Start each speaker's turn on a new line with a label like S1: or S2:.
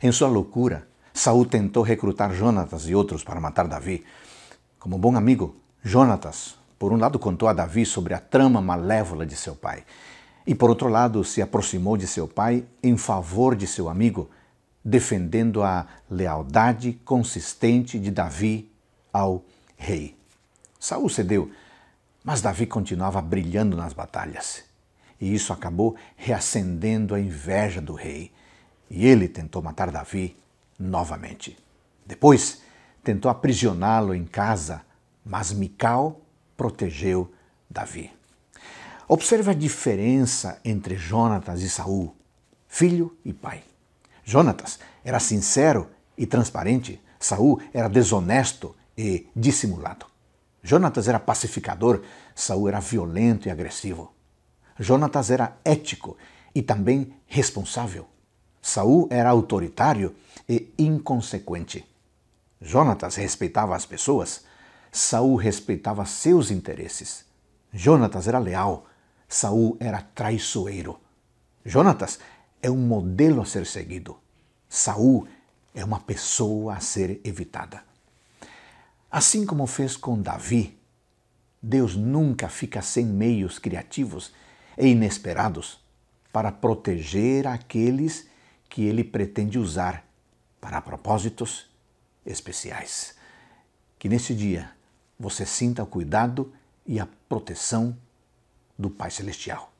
S1: Em sua loucura, Saul tentou recrutar Jonatas e outros para matar Davi. Como bom amigo, Jonatas, por um lado, contou a Davi sobre a trama malévola de seu pai, e por outro lado, se aproximou de seu pai em favor de seu amigo, defendendo a lealdade consistente de Davi ao rei. Saul cedeu, mas Davi continuava brilhando nas batalhas, e isso acabou reacendendo a inveja do rei e ele tentou matar Davi novamente. Depois, tentou aprisioná-lo em casa, mas Mical protegeu Davi. Observe a diferença entre Jonatas e Saul, filho e pai. Jonatas era sincero e transparente, Saul era desonesto e dissimulado. Jonatas era pacificador, Saul era violento e agressivo. Jonatas era ético e também responsável. Saul era autoritário e inconsequente. Jonatas respeitava as pessoas, Saul respeitava seus interesses. Jonatas era leal, Saul era traiçoeiro. Jonatas é um modelo a ser seguido. Saul é uma pessoa a ser evitada. Assim como fez com Davi, Deus nunca fica sem meios criativos e inesperados para proteger aqueles que ele pretende usar para propósitos especiais. Que nesse dia você sinta o cuidado e a proteção do Pai Celestial.